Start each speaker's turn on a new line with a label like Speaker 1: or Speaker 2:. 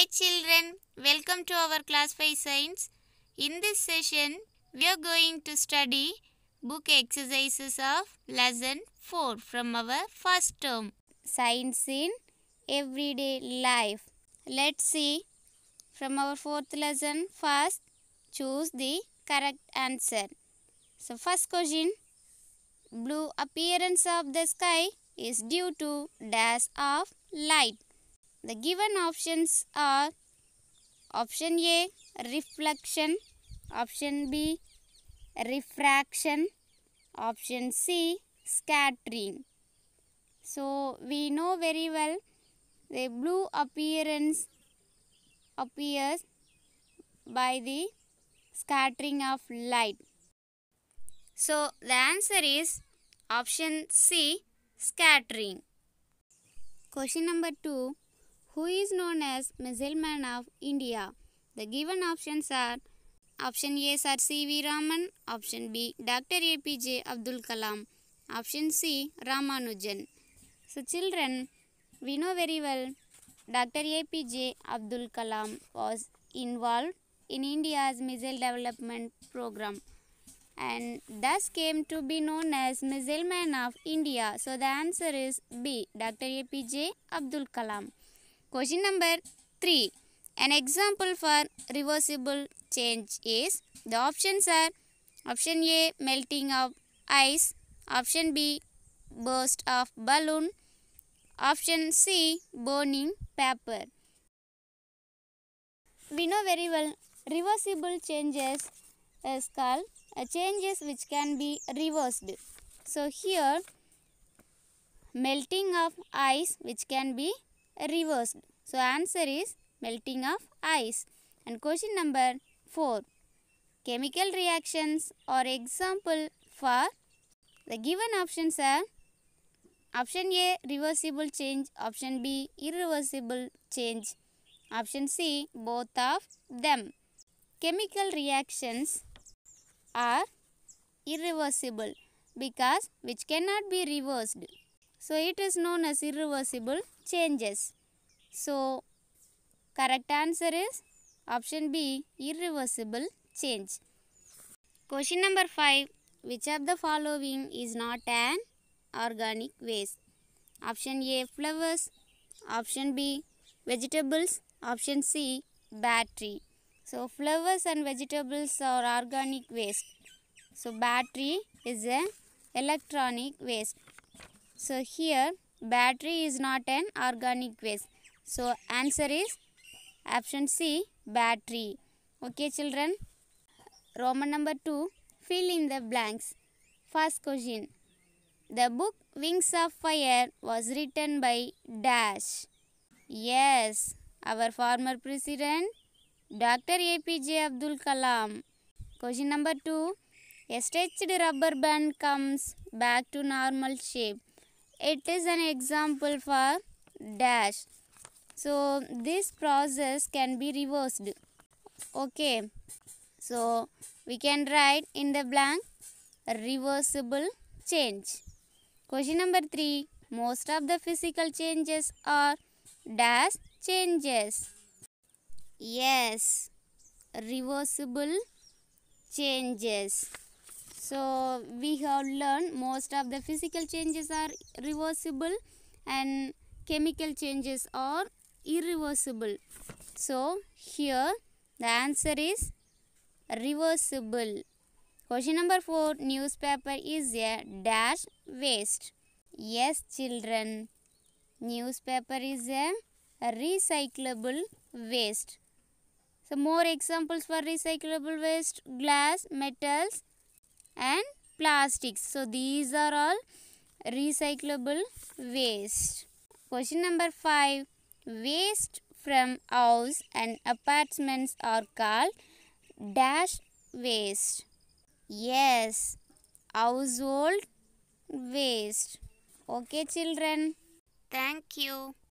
Speaker 1: Hi children, welcome to our class 5 science. In this session, we are going to study book exercises of lesson 4 from our first term. Science in everyday life. Let's see from our fourth lesson first choose the correct answer. So first question blue appearance of the sky is due to dash of light. The given options are option A reflection, option B refraction, option C scattering. So we know very well the blue appearance appears by the scattering of light. So the answer is option C scattering. Question number 2 who is known as Missileman of India. The given options are Option A Sir C.V. Raman, Option B Dr. APJ Abdul Kalam, Option C Ramanujan. So children, we know very well Dr. APJ Abdul Kalam was involved in India's missile development program and thus came to be known as Missile Man of India. So the answer is B. Dr. APJ Abdul Kalam. Question number 3. An example for reversible change is the options are option A melting of ice, option B burst of balloon, option C burning paper. We know very well reversible changes is called uh, changes which can be reversed. So here melting of ice which can be reversed. So answer is melting of ice. And question number 4. Chemical reactions or example for the given options are option A reversible change, option B irreversible change, option C both of them. Chemical reactions are irreversible because which cannot be reversed. So it is known as irreversible changes. So correct answer is option B irreversible change. Question number 5 which of the following is not an organic waste? Option A flowers, option B vegetables, option C battery. So flowers and vegetables are organic waste. So battery is an electronic waste. So here battery is not an organic waste. So answer is option C battery. Okay children. Roman number 2 fill in the blanks. First question. The book Wings of Fire was written by Dash. Yes, our former president Dr. APJ Abdul Kalam. Question number 2. A stretched rubber band comes back to normal shape it is an example for dash so this process can be reversed okay so we can write in the blank reversible change question number 3 most of the physical changes are dash changes yes reversible changes so we have learned most of the physical changes are reversible and chemical changes are irreversible. So here the answer is reversible. Question number 4 newspaper is a dash waste. Yes children newspaper is a recyclable waste. So more examples for recyclable waste glass metals and plastics. So these are all recyclable waste. Question number 5. Waste from house and apartments are called dash waste. Yes, household waste. Okay children. Thank you.